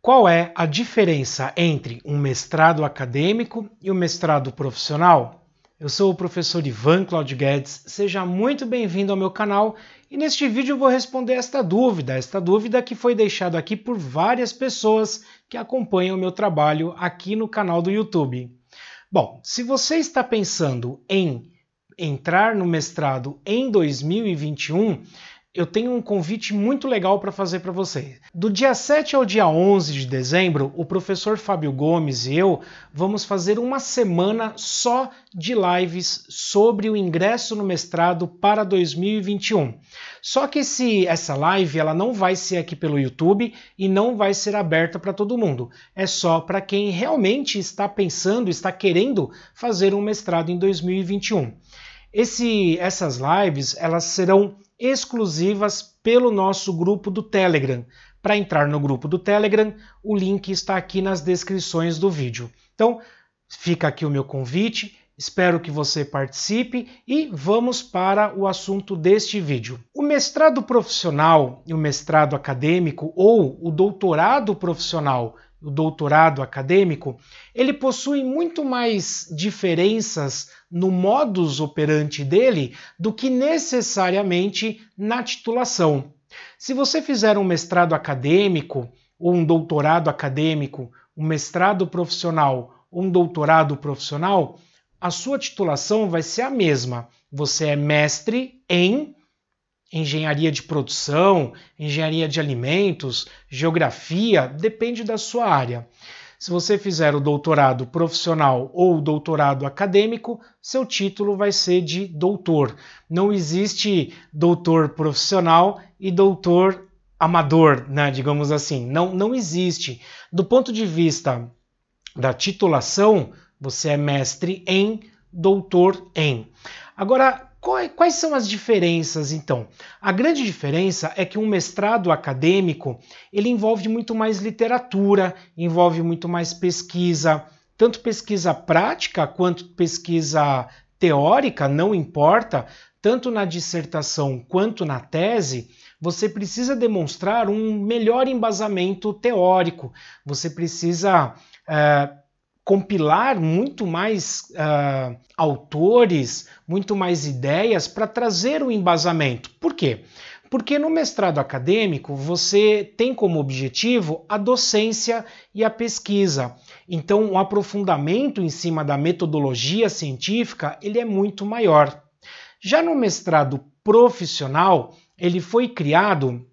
Qual é a diferença entre um mestrado acadêmico e um mestrado profissional? Eu sou o professor Ivan Claudio Guedes, seja muito bem-vindo ao meu canal e neste vídeo eu vou responder esta dúvida, esta dúvida que foi deixada aqui por várias pessoas que acompanham o meu trabalho aqui no canal do YouTube. Bom, se você está pensando em entrar no mestrado em 2021, eu tenho um convite muito legal para fazer para vocês. Do dia 7 ao dia 11 de dezembro, o professor Fábio Gomes e eu vamos fazer uma semana só de lives sobre o ingresso no mestrado para 2021. Só que esse, essa live ela não vai ser aqui pelo YouTube e não vai ser aberta para todo mundo. É só para quem realmente está pensando, está querendo fazer um mestrado em 2021. Esse, essas lives elas serão exclusivas pelo nosso grupo do Telegram. Para entrar no grupo do Telegram, o link está aqui nas descrições do vídeo. Então, fica aqui o meu convite, espero que você participe e vamos para o assunto deste vídeo. O mestrado profissional e o mestrado acadêmico ou o doutorado profissional o doutorado acadêmico, ele possui muito mais diferenças no modus operandi dele do que necessariamente na titulação. Se você fizer um mestrado acadêmico, ou um doutorado acadêmico, um mestrado profissional ou um doutorado profissional, a sua titulação vai ser a mesma. Você é mestre em engenharia de produção, engenharia de alimentos, geografia, depende da sua área. Se você fizer o doutorado profissional ou o doutorado acadêmico, seu título vai ser de doutor. Não existe doutor profissional e doutor amador, né, digamos assim. Não, não existe. Do ponto de vista da titulação, você é mestre em, doutor em. Agora, Quais são as diferenças então? A grande diferença é que um mestrado acadêmico ele envolve muito mais literatura, envolve muito mais pesquisa, tanto pesquisa prática quanto pesquisa teórica, não importa, tanto na dissertação quanto na tese, você precisa demonstrar um melhor embasamento teórico, você precisa eh, compilar muito mais uh, autores, muito mais ideias para trazer o embasamento. Por quê? Porque no mestrado acadêmico você tem como objetivo a docência e a pesquisa. Então, o um aprofundamento em cima da metodologia científica ele é muito maior. Já no mestrado profissional, ele foi criado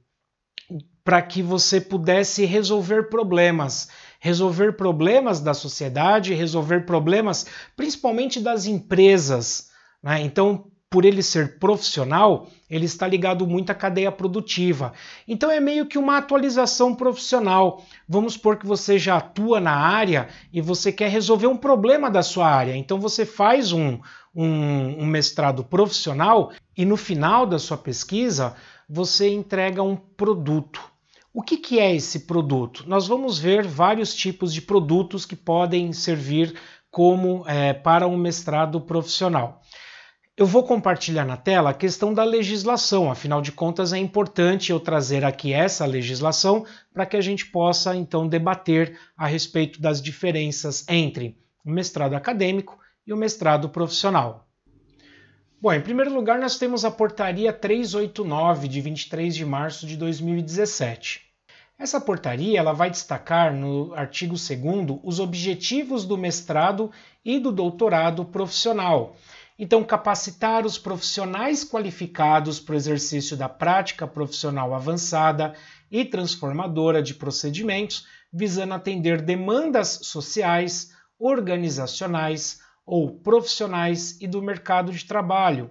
para que você pudesse resolver problemas resolver problemas da sociedade, resolver problemas principalmente das empresas. Né? Então, por ele ser profissional, ele está ligado muito à cadeia produtiva. Então é meio que uma atualização profissional. Vamos supor que você já atua na área e você quer resolver um problema da sua área. Então você faz um, um, um mestrado profissional e no final da sua pesquisa você entrega um produto. O que, que é esse produto? Nós vamos ver vários tipos de produtos que podem servir como é, para um mestrado profissional. Eu vou compartilhar na tela a questão da legislação, afinal de contas é importante eu trazer aqui essa legislação para que a gente possa então debater a respeito das diferenças entre o mestrado acadêmico e o mestrado profissional. Bom, em primeiro lugar, nós temos a Portaria 389 de 23 de março de 2017. Essa portaria ela vai destacar no artigo 2 os objetivos do mestrado e do doutorado profissional. Então, capacitar os profissionais qualificados para o exercício da prática profissional avançada e transformadora de procedimentos, visando atender demandas sociais, organizacionais ou profissionais e do mercado de trabalho.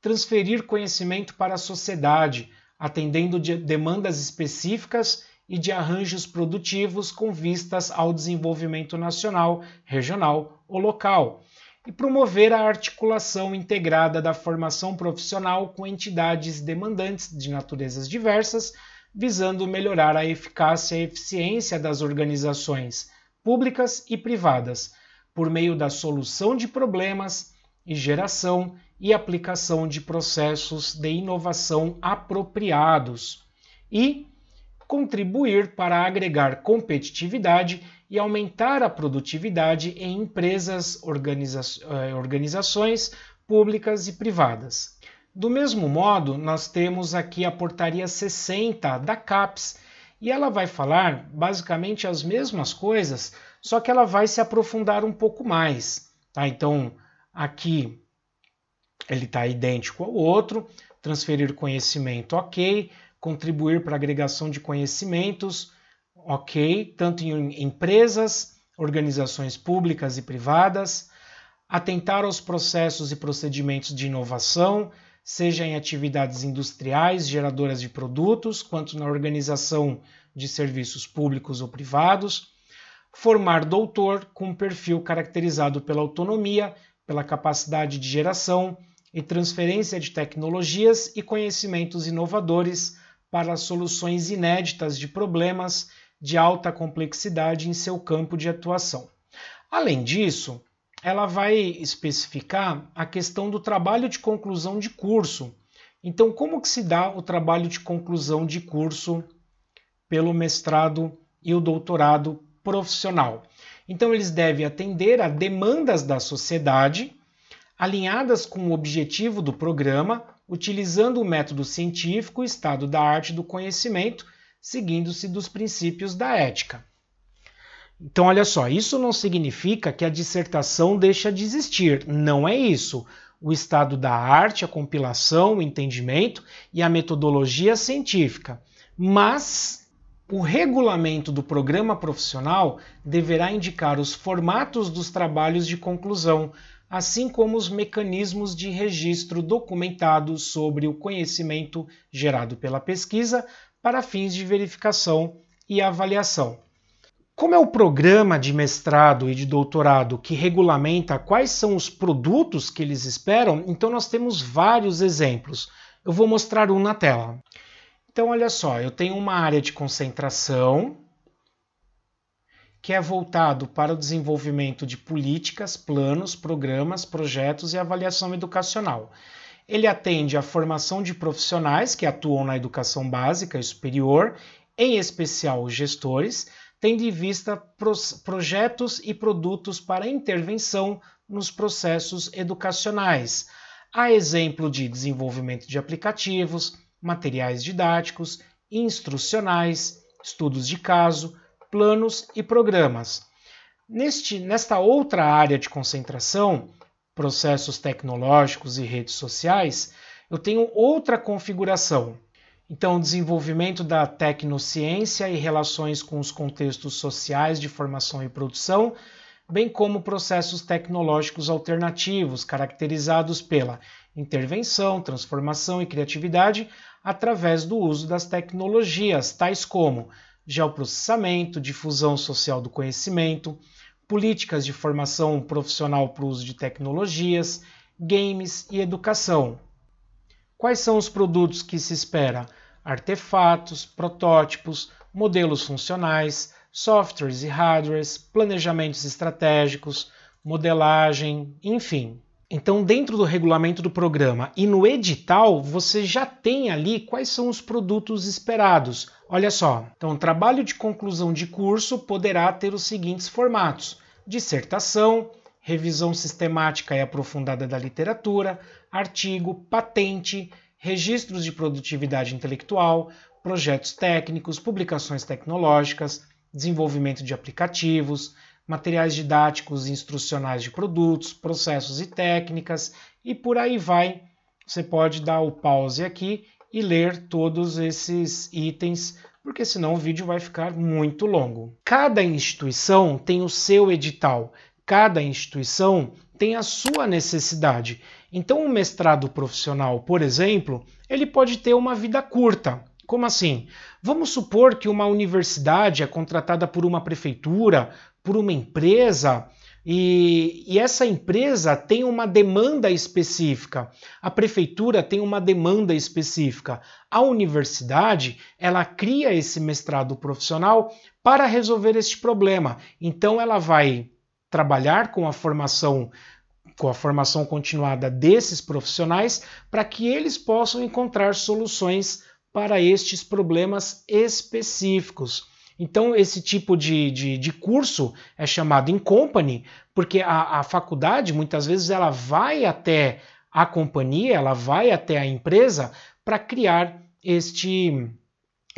Transferir conhecimento para a sociedade, atendendo demandas específicas e de arranjos produtivos com vistas ao desenvolvimento nacional, regional ou local, e promover a articulação integrada da formação profissional com entidades demandantes de naturezas diversas, visando melhorar a eficácia e eficiência das organizações públicas e privadas, por meio da solução de problemas e geração e aplicação de processos de inovação apropriados. E contribuir para agregar competitividade e aumentar a produtividade em empresas, organiza eh, organizações públicas e privadas. Do mesmo modo, nós temos aqui a portaria 60 da CAPES e ela vai falar basicamente as mesmas coisas, só que ela vai se aprofundar um pouco mais. Tá? Então, aqui ele está idêntico ao outro, transferir conhecimento, ok contribuir para a agregação de conhecimentos, ok, tanto em empresas, organizações públicas e privadas, atentar aos processos e procedimentos de inovação, seja em atividades industriais, geradoras de produtos, quanto na organização de serviços públicos ou privados, formar doutor com perfil caracterizado pela autonomia, pela capacidade de geração e transferência de tecnologias e conhecimentos inovadores para soluções inéditas de problemas de alta complexidade em seu campo de atuação. Além disso, ela vai especificar a questão do trabalho de conclusão de curso. Então, como que se dá o trabalho de conclusão de curso pelo mestrado e o doutorado profissional? Então, eles devem atender a demandas da sociedade, alinhadas com o objetivo do programa, utilizando o método científico, o estado da arte do conhecimento, seguindo-se dos princípios da ética. Então, olha só, isso não significa que a dissertação deixa de existir, não é isso. O estado da arte, a compilação, o entendimento e a metodologia científica. Mas o regulamento do programa profissional deverá indicar os formatos dos trabalhos de conclusão, assim como os mecanismos de registro documentado sobre o conhecimento gerado pela pesquisa para fins de verificação e avaliação. Como é o programa de mestrado e de doutorado que regulamenta quais são os produtos que eles esperam, então nós temos vários exemplos. Eu vou mostrar um na tela. Então, olha só, eu tenho uma área de concentração, que é voltado para o desenvolvimento de políticas, planos, programas, projetos e avaliação educacional. Ele atende à formação de profissionais que atuam na educação básica e superior, em especial gestores, tendo em vista projetos e produtos para intervenção nos processos educacionais, a exemplo de desenvolvimento de aplicativos, materiais didáticos, instrucionais, estudos de caso, planos e programas. Neste, nesta outra área de concentração, processos tecnológicos e redes sociais, eu tenho outra configuração. Então, desenvolvimento da tecnociência e relações com os contextos sociais de formação e produção, bem como processos tecnológicos alternativos, caracterizados pela intervenção, transformação e criatividade através do uso das tecnologias, tais como geoprocessamento, difusão social do conhecimento, políticas de formação profissional para o uso de tecnologias, games e educação. Quais são os produtos que se espera? Artefatos, protótipos, modelos funcionais, softwares e hardwares, planejamentos estratégicos, modelagem, enfim. Então, dentro do regulamento do programa e no edital, você já tem ali quais são os produtos esperados. Olha só, então o trabalho de conclusão de curso poderá ter os seguintes formatos: dissertação, revisão sistemática e aprofundada da literatura, artigo, patente, registros de produtividade intelectual, projetos técnicos, publicações tecnológicas, desenvolvimento de aplicativos, materiais didáticos e instrucionais de produtos, processos e técnicas e por aí vai. Você pode dar o pause aqui e ler todos esses itens, porque senão o vídeo vai ficar muito longo. Cada instituição tem o seu edital, cada instituição tem a sua necessidade. Então, um mestrado profissional, por exemplo, ele pode ter uma vida curta. Como assim? Vamos supor que uma universidade é contratada por uma prefeitura, por uma empresa e, e, essa empresa tem uma demanda específica, a prefeitura tem uma demanda específica, a universidade ela cria esse mestrado profissional para resolver este problema. Então ela vai trabalhar com a formação com a formação continuada desses profissionais para que eles possam encontrar soluções para estes problemas específicos. Então, esse tipo de, de, de curso é chamado in company, porque a, a faculdade, muitas vezes, ela vai até a companhia, ela vai até a empresa para criar este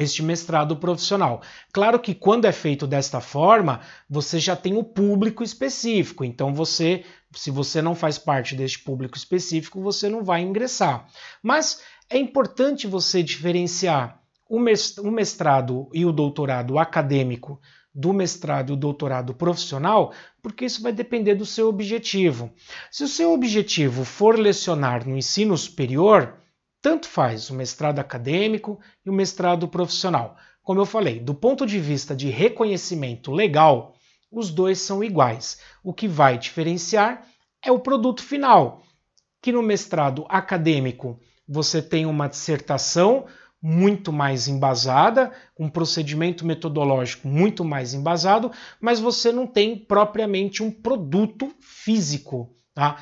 este mestrado profissional. Claro que quando é feito desta forma, você já tem o público específico. Então você, se você não faz parte deste público específico, você não vai ingressar. Mas é importante você diferenciar o mestrado e o doutorado acadêmico do mestrado e o doutorado profissional, porque isso vai depender do seu objetivo. Se o seu objetivo for lecionar no ensino superior, tanto faz o mestrado acadêmico e o mestrado profissional. Como eu falei, do ponto de vista de reconhecimento legal, os dois são iguais. O que vai diferenciar é o produto final, que no mestrado acadêmico você tem uma dissertação muito mais embasada, um procedimento metodológico muito mais embasado, mas você não tem propriamente um produto físico. Tá?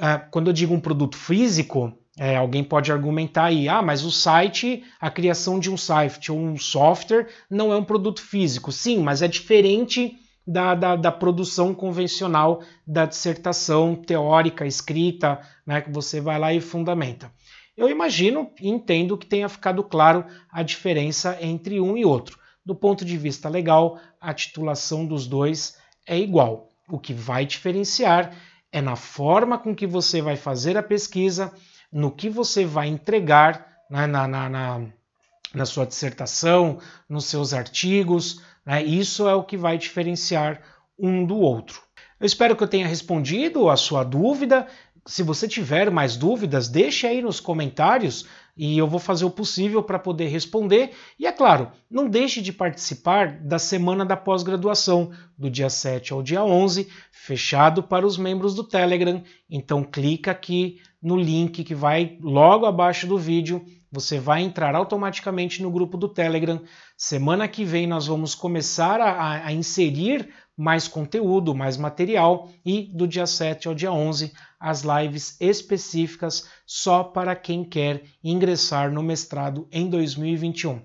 Ah, quando eu digo um produto físico, é, alguém pode argumentar aí, ah, mas o site, a criação de um site ou um software não é um produto físico. Sim, mas é diferente da, da, da produção convencional da dissertação teórica, escrita, né, que você vai lá e fundamenta. Eu imagino e entendo que tenha ficado claro a diferença entre um e outro. Do ponto de vista legal, a titulação dos dois é igual. O que vai diferenciar é na forma com que você vai fazer a pesquisa, no que você vai entregar né, na, na, na, na, sua dissertação, nos seus artigos. Né, isso é o que vai diferenciar um do outro. Eu espero que eu tenha respondido a sua dúvida se você tiver mais dúvidas, deixe aí nos comentários e eu vou fazer o possível para poder responder. E é claro, não deixe de participar da semana da pós-graduação, do dia 7 ao dia 11, fechado para os membros do Telegram. Então clica aqui no link que vai logo abaixo do vídeo, você vai entrar automaticamente no grupo do Telegram. Semana que vem nós vamos começar a, a inserir mais conteúdo, mais material e do dia 7 ao dia 11 as lives específicas só para quem quer ingressar no mestrado em 2021.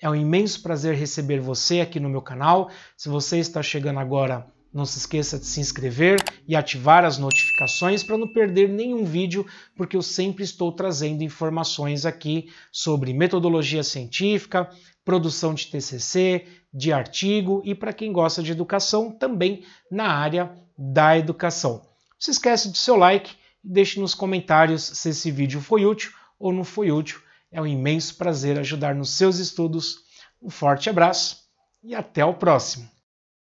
É um imenso prazer receber você aqui no meu canal. Se você está chegando agora, não se esqueça de se inscrever e ativar as notificações para não perder nenhum vídeo, porque eu sempre estou trazendo informações aqui sobre metodologia científica, produção de TCC, de artigo e para quem gosta de educação, também na área da educação. Não se esquece do seu like e deixe nos comentários se esse vídeo foi útil ou não foi útil. É um imenso prazer ajudar nos seus estudos. Um forte abraço e até o próximo!